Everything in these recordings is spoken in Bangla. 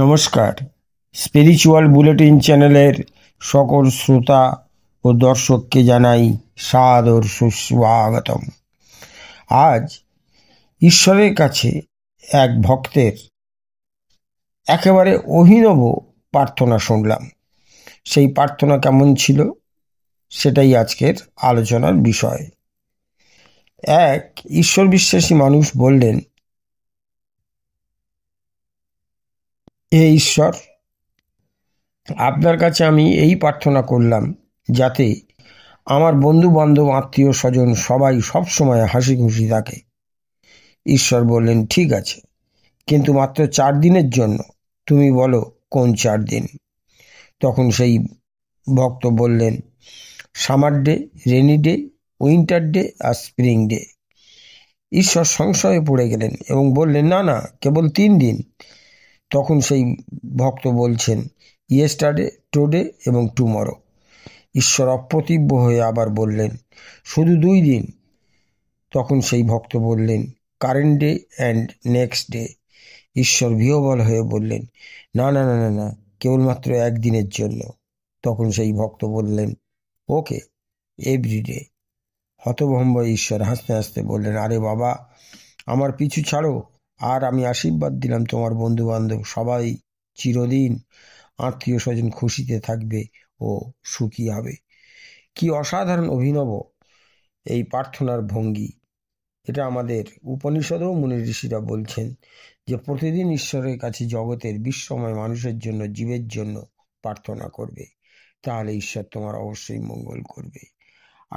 নমস্কার স্পিরিচুয়াল বুলেটিন চ্যানেলের সকল শ্রোতা ও দর্শককে জানাই সাদর সুস্বাগতম আজ ঈশ্বরের কাছে এক ভক্তের একেবারে অভিনব প্রার্থনা শুনলাম সেই প্রার্থনা কেমন ছিল সেটাই আজকের আলোচনার বিষয় এক ঈশ্বর বিশ্বাসী মানুষ বললেন হে ঈশ্বর আপনার কাছে আমি এই প্রার্থনা করলাম যাতে আমার বন্ধু বান্ধব আত্মীয় স্বজন সবাই সবসময় হাসি খুশি থাকে ঈশ্বর বললেন ঠিক আছে কিন্তু মাত্র চার দিনের জন্য তুমি বলো কোন চার দিন তখন সেই ভক্ত বললেন summer day rainy day winter day আর স্প্রিং ডে ঈশ্বর সংশয়ে পড়ে গেলেন এবং বললেন না না কেবল তিন দিন তখন সেই ভক্ত বলছেন ইয়েস্টারডে টুডে এবং টুমরো ঈশ্বর অপ্রতিব্য হয়ে আবার বললেন শুধু দুই দিন তখন সেই ভক্ত বললেন current day and next day ঈশ্বর বিহবল হয়ে বললেন না না না না না কেবলমাত্র একদিনের জন্য তখন সেই ভক্ত বললেন ওকে এভরিডে হতভম্ব ঈশ্বর হাসতে হাসতে বললেন আরে বাবা আমার পিছু ছাড়ো আর আমি আশীর্বাদ দিলাম তোমার বন্ধুবান্ধব সবাই চিরদিন আত্মীয় স্বজন খুশিতে থাকবে ও সুখী হবে কি অসাধারণ অভিনব এই প্রার্থনার ভঙ্গি এটা আমাদের উপনিষদেও মুনি ঋষিরা বলছেন যে প্রতিদিন ঈশ্বরের কাছে জগতের বিশ্বময় মানুষের জন্য জীবের জন্য প্রার্থনা করবে তাহলে ঈশ্বর তোমার অবশ্যই মঙ্গল করবে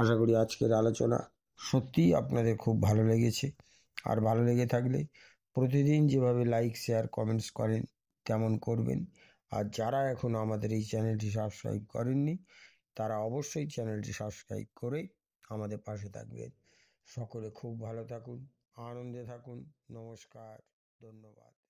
আশা করি আজকের আলোচনা সত্যিই আপনাদের খুব ভালো লেগেছে আর ভালো লেগে থাকলে প্রতিদিন যেভাবে লাইক শেয়ার কমেন্টস করেন তেমন করবেন আর যারা এখনও আমাদের এই চ্যানেলটি সাবস্ক্রাইব করেননি তারা অবশ্যই চ্যানেলটি সাবস্ক্রাইব করে আমাদের পাশে থাকবেন সকলে খুব ভালো থাকুন আনন্দে থাকুন নমস্কার ধন্যবাদ